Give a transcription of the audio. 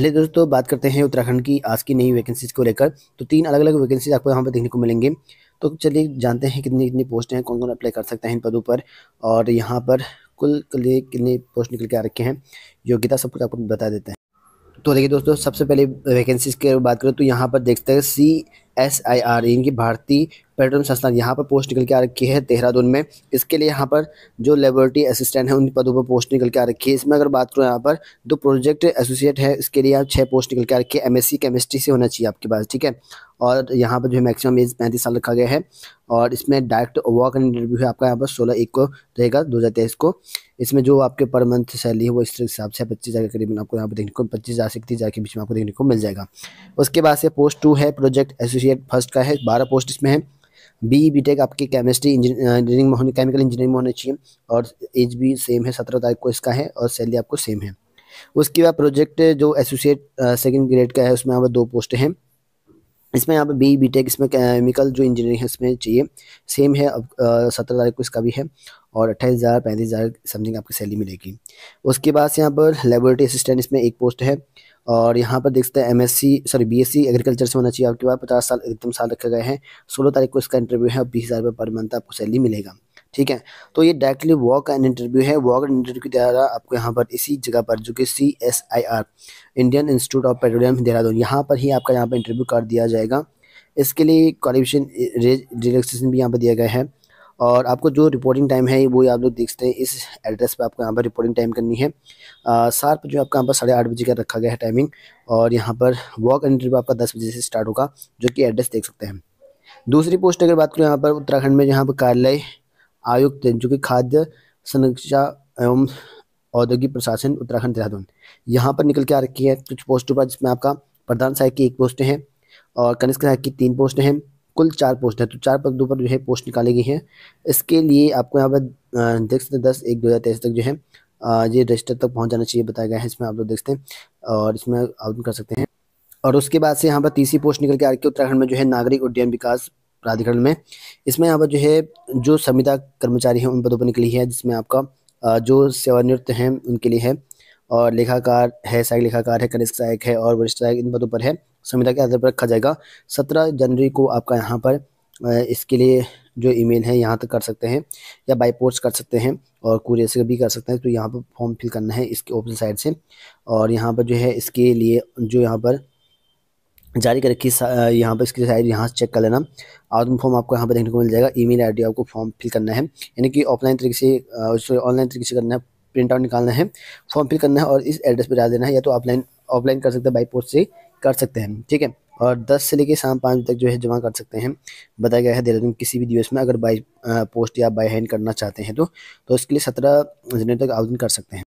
पहले दोस्तों बात करते हैं उत्तराखंड की आज की नई वैकेंसीज को लेकर तो तीन अलग अलग वैकेंसीज आपको यहाँ पर देखने को मिलेंगे तो चलिए जानते हैं कितनी कितनी पोस्ट हैं कौन कौन अप्लाई कर सकता है इन पदों पर और यहाँ पर कुल लिए कितने पोस्ट निकल के आ रखे हैं योग्यता सब कुछ आपको बता देते हैं तो देखिए दोस्तों सबसे पहले वैकेंसीज की बात करें तो यहाँ पर देखते हैं सी एस आई आर इनकी भारतीय पेट्रोलियम संस्थान यहाँ पर पोस्ट निकल के आ रखी है देहरादून में इसके लिए यहाँ पर जो लेबोरेटरी असिस्टेंट है उन पदों पर पोस्ट निकल के आ रखी है इसमें अगर बात करूँ यहाँ पर दो प्रोजेक्ट एसोसिएट है इसके लिए आप छः पोस्ट निकल के आ रखी है एमएससी केमिस्ट्री से होना चाहिए आपके पास ठीक है और यहाँ पर जो है मैक्सिमम एज पैंतीस साल रखा गया है और इसमें डायरेक्ट वॉक एंड इंटरव्यू है आपका यहाँ पर सोलह एक को रहेगा दो हज़ार तेईस को इसमें जो आपके पर मंथ सैलरी है वो इस हिसाब से पच्चीस हज़ार के करीबन आपको यहाँ पर देखने को पच्चीस हज़ार से इकतीस हज़ार के बीच में आपको देखने को मिल जाएगा उसके बाद से पोस्ट टू है प्रोजेक्ट एसोसिएट एसोसिएट फर्स्ट का है बारह पोस्ट इसमें है बी बी टेक आपकी केमिस्ट्री इंजीनियरिंग में होनी केमिकल इंजीनियरिंग में होना चाहिए और एज भी सेम है सत्रह तारीख को इसका है और सैलरी आपको सेम है उसके बाद प्रोजेक्ट जो एसोसिएट सेकेंड ग्रेड का है उसमें यहाँ पर दो पोस्ट हैं इसमें यहाँ पर बी बी टेक इसमें केमिकल जो इंजीनियरिंग है इसमें चाहिए सेम है अब सत्रह तारीख को इसका भी है और अट्ठाईस हज़ार पैंतीस हज़ार समथिंग आपकी सैलरी मिलेगी उसके बाद यहाँ पर लेबोरेटरी असिस्टेंट इसमें एक पोस्ट है और यहाँ पर देख सकते हैं एम सॉरी बी एग्रीकल्चर से होना चाहिए आपके पास पचास साल अधिकतम साल रखे गए हैं सोलह तारीख को इसका इंटरव्यू है और बीस हज़ार रुपये पर मंथ आपको सैलरी मिलेगा ठीक है तो ये डायरेक्टली वॉक एंड इंटरव्यू है वॉक एंड इंटरव्यू के द्वारा आपको यहाँ पर इसी जगह पर जो कि C S I R Indian Institute of Petroleum Dehradun यहाँ पर ही आपका यहाँ पर इंटरव्यू कार्ड दिया जाएगा इसके लिए क्वालिफिकेशन रिलैक्सेशन भी यहाँ पर दिया गया है और आपको जो रिपोर्टिंग टाइम है वो आप लोग देखते हैं इस एड्रेस पे आपको यहाँ पर रिपोर्टिंग टाइम करनी है शार्प जो आपका यहाँ पर साढ़े आठ बजे का रखा गया है टाइमिंग और यहाँ पर वॉक इंटरव्यू आपका दस बजे से स्टार्ट होगा जो कि एड्रेस देख सकते हैं दूसरी पोस्ट अगर बात करें यहाँ पर उत्तराखंड में यहाँ पर कार्यालय आयुक्त जो कि खाद्य संरक्षा एवं औद्योगिक प्रशासन उत्तराखंड देहरादून यहाँ पर निकल के आ रखी है कुछ पोस्टों पर जिसमें आपका प्रधान सहायक की एक पोस्ट है और कनिष्क सहायक की तीन पोस्ट हैं कुल चार पोस्ट है तो चार पदों पर जो है पोस्ट निकाली गई है इसके लिए आपको यहाँ पर देख सकते हैं दस एक दो हज़ार तेईस तक जो है ये रजिस्टर तक पहुँच जाना चाहिए बताया गया है इसमें आप लोग देखते हैं और इसमें आवेदन कर सकते हैं और उसके बाद से यहाँ पर तीसरी पोस्ट निकल के आ रही है उत्तराखंड में जो है नागरिक उड्डयन विकास प्राधिकरण में इसमें यहाँ पर जो है जो संविदा कर्मचारी हैं उन पदों पर निकली है जिसमें आपका जो सेवानिवृत्त हैं उनके लिए है और लेखाकार है सहायक लेखाकार है कनिष्ठ सहायक है और वरिष्ठ सहायक इन पदों पर है संविधा के आधार पर रखा जाएगा सत्रह जनवरी को आपका यहाँ पर इसके लिए जो ईमेल है यहाँ तक कर सकते हैं या बाई पोस्ट कर सकते हैं और कुरियर से भी कर सकते हैं तो यहाँ पर फॉर्म फिल करना है इसके ऑप्शन साइड से और यहाँ पर जो है इसके लिए जो यहाँ पर जारी कर रखी यहाँ पर इसकी साइड यहाँ से चेक कर लेना आवेदन फॉर्म आपको यहाँ पर देखने को मिल जाएगा ईमेल आईडी आपको फॉर्म फिल करना है यानी कि ऑफलाइन तरीके से ऑनलाइन तरीके से करना है प्रिंट आउट निकालना है फॉर्म फिल करना है और इस एड्रेस पर डाल देना है या तो ऑफलाइन ऑफलाइन कर सकते हैं बाई पोस्ट से कर सकते हैं ठीक है और 10 से लेकर शाम पाँच तक जो है जमा कर सकते हैं बताया गया है देहरादून किसी भी दिवस में अगर बाई पोस्ट या बाई हैंड करना चाहते हैं तो, तो इसके लिए सत्रह जनवरी तक आवेदन कर सकते हैं